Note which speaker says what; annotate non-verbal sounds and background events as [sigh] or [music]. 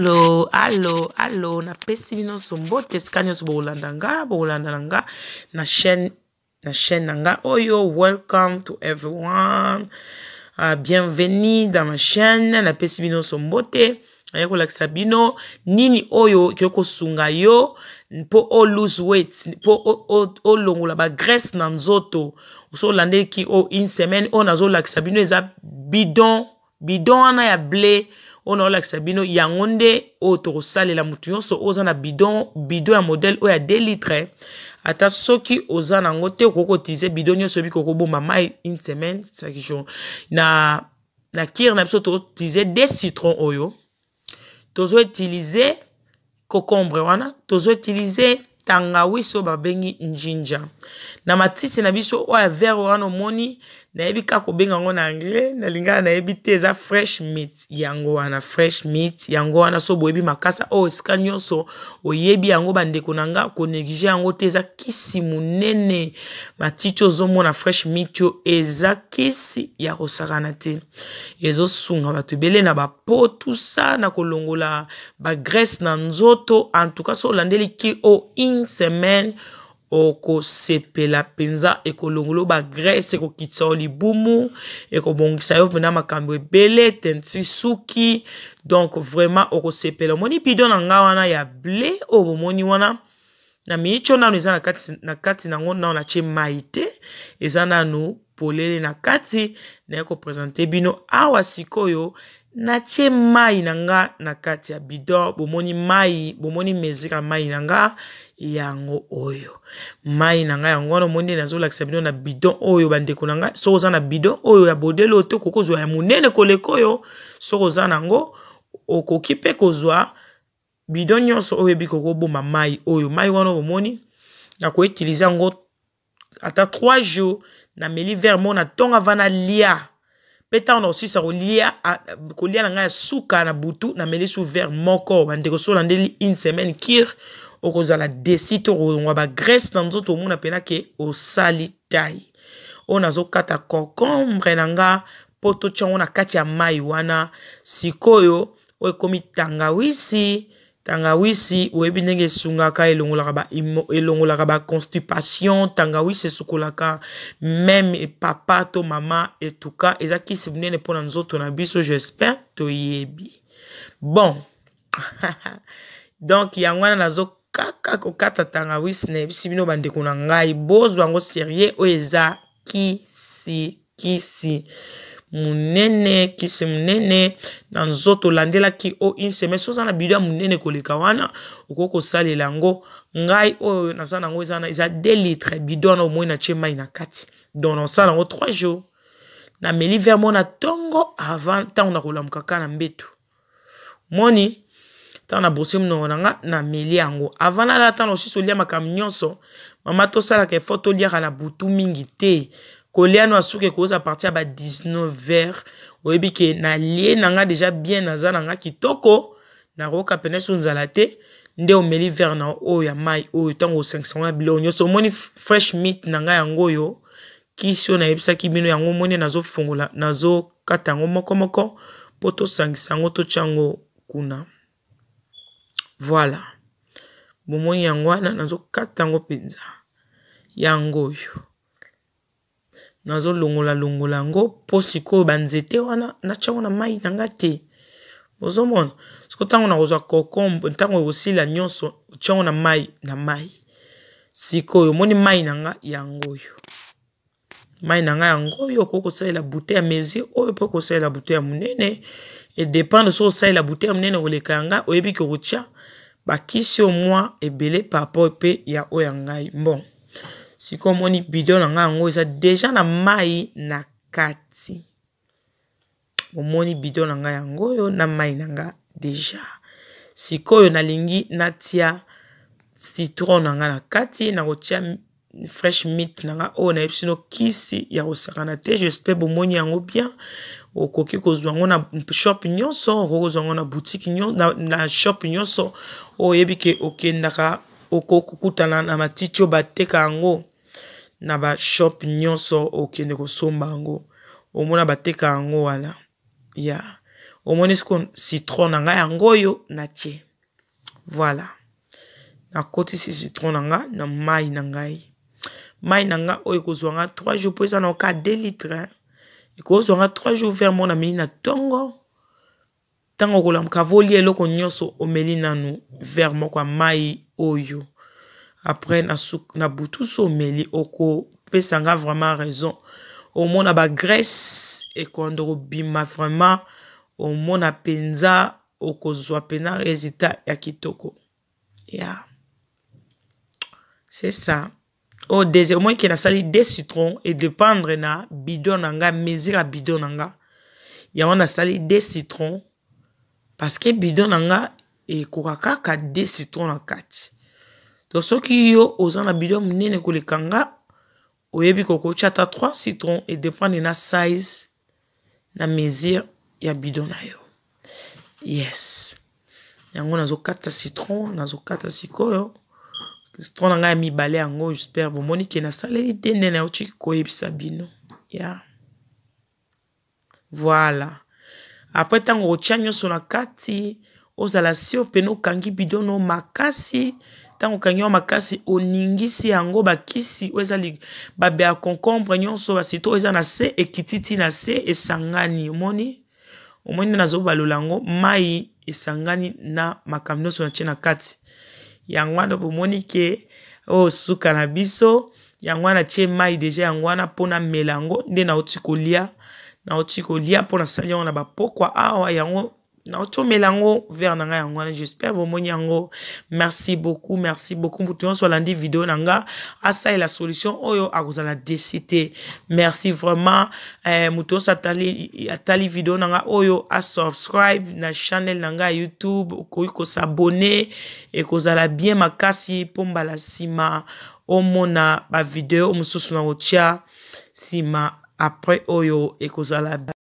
Speaker 1: alo alo alo napesi bino sombote esika nyonso bokolanda nga bokolanda na nga na chaîne na chaîne na nga oyo welcome to everyone uh, bienvenue dans ma chaîne napesi bino sombote naye kolakisa bino nini oyo ekoki kosunga yo mpo o lose weight mpo olongola bagresse na nzoto osolandeki o une semaine oyo nazolakisa bino eza bidon bidon wana ya ble oyo naolakisa bino yango nde oyo tokosalela motu nyonso oza na bidon bidon ya modele oyo ya 2 litre ata soki oza nango te okoki koutilize bidon nyonso oyebi kokobomba mai une semaine chaque jour na, na kire na biso toutilize 2 citron oyo tozoutilize kokombre wana tozoutilize tangawiso babengi njinja na matiti na biso oyo verre wana omoni nayebi kaka kobenga yango na anglais nalingana nayebi te eza fresh meat yango wana fresh meat yango wana so boyebi makasa oyo esika nyonso oyebi yango bandeko na nga koneglige yango te eza kisi monene matiti ozomona fresh meat yo eza kisi ya kosakana te ezosunga bato ebele na bapo tusa na kolongola bagrese na nzoto en tout cas so olandeli ki o in semaine okosepela mpenza ekolongola bagrese ekokitisa yo libumu ekobongisa yo mpenza makambo ebele tenti suki donk vraiment okosepela omoni bido na ngai wana ya ble oyo bomoni wana na minitio nano eza na kati na kati nango nao natie mai te eza nano polele na kati naye kopresente bino awa sikoyo natie mai na nga na kati ya bidon bomoni mai bomoni mesure ya mai na nga yango oyo mai na nga yango wana omoni nde nazolakisa bino na bidon oyo bandeko na ngai soki oza na bidon oyo ya bodele oyo te okoki ozwa ya monene koleka oyo soki oza nango okoki mpe kozwa bidon nyonso oyo ebi kokobomba mai oyo mai wana bomoni nakoutilize yango ata 3 jours nameli verre mo natonga va nalia mpe ntango nakosisa kolia na ngai ya suka na butu nameli souvert moko bandeko so olandeli une semaine kire okozala desi to okozongwa bagrese na nzoto omona mpena ke osali tai oyo nazokata concombre na nga mpo totyango na kati ya mai wana sikoyo oyo ekómi tangawisi tangawisi oyebi ndenge esungaka elongolaka ba elongolaka baconstipation tangawisi esukolaka meme papa to mama etuka eza kisi monene mpona nzoto na biso jespère toyebi bon [laughs] donk yango wana nazo kaka kokata tangawisi nayebisi bino bandeko na ngai bozwa yango serie oyo eza kisi kisi monene kisi monene na nzoto olandelaki o une semaine so oza na bido ya monene koleka wana okoki kosalela yango ngai oyo naza nango eza de litre bido wana omoi natie mai na kati donc nasala yango trois jours nameli ver mona ntongo avant ntango nakolamuka kaka na mbeto moni ntango nabosi monongo na nga nameli yango avant nalala ntango lisusu oliamaka nyonso mama tosalaka efort toliaka na butu mingi te kolia no asuki ekozwa parti ya ba 19 vert oyebi ke nalie na nga deja bien naza na nga kitoko nakoyoka pene so nzala te nde omeli vert na oyo ya mai oyo ntango osengisango na biloko nyonso omoni fresh meat na ngai yango oyo kisi oyo nayebisaki bino yango omoni nazofungola nazokata yango mokomoko mpo tosangisa yango totya yango kuna voila bomoi yango wana nazokata yango mpenza yango oyo nazolongolalongola yango mpo sikoyo banzete wana natya ngo na mai na nga te ozomona soko ntango nakozwa kokombre ntango ekosila nyonso otya ngo na mai na mai sikoyo omoni mai na nga yangoyo mai na ngai yango oyo okoki kosalela bute ya mesure oyo mpe kosalela bute ya monene edependre soki osalela bute ya monene koleka ya ngai oyebi kokotia bakisi yo mwa ebele par rapport mpe ya oyo ya ngai bon sikoyo omoni bidon na ngai yango eza deja na mai na kati omoni bidon na ngai yango oyo na mai na nga deja sikoyo nalingi natia citron na ngai na kati nakotia fresh meat na nga oyo nayebi sino kisi ya kosakana te jespere bomoni yango bien okoki kozwa yango na shop nyonso okoki kozwa yango na boutique na, na shop nyonso oyo oyebi ke okendaka okokutana na matiti oyo bateka yango na bashop nyonso okende kosomba yango omona bateka yango wana ya omoni siko citron na ngai yango oyo natie voilà nakotisi citron na nga na mai na ngai mai na nga oyo ekozwa nga 3 jours mpo eza na oka 2 litre ekozwa nga 3 jours vert mo na meli na ntongo ntango okolamuka volia eloko nyonso omeli nanu vert moko ya mai oyo après na butu so omeli okopesa nga vraiment raison omona bagrese ekonda kobima vraiment omona mpenza okozwa mpenza resultat ya kitoko ya yeah. c'est ça oyo dés omoni ke nasali de citron edépendre na bidon na nga mesure ya bidon na nga yango nasali de citron parce que bidon na nga ekoka kaka de citron na kati donc soki yo oza na bidon monene koleka nga oyebi kokotya ata 3 citron edepende na size na mesure ya bidon na yo yes yango nazokata citron nazokata sikoyo citron na ngai ya mibale yango jespere bomoni ke nasaleli te nde nayoki koyebisa bino ya yeah. voila apres ntango otya nyonso na kati ozala sio pene okangi bidono makasi ntango okangi yango makasi oningisi yango bakisi oyo eza babe ya concombre nyonso basito oyo eza na se ekiti ti na se esangani omoni omoni nde nazobalola yango mai esangani na makambo nyonso natie na kati yango wana bomoni ke oyo oh, suka na biso yango wana tie mai deja yango wana mpo namela yango nde nauti kolia nauti kolia mpo nasali yango na bapokwa awa yango naotomela yango vere na ngai yango wana jespère bomoni yango merci beaucoup merci beaucoup mutu nyonso alandi video na nga asalela solution oyo akozala desi te merci vraiment eh, mutu nyonso atali, atali video na nga oyo asubscribe na channel na ngai ya youtube okoki kosabone ekozala bien makasi mpo mbala nsima omona bavideo mosusu na kotia nsima apres oyo ekozala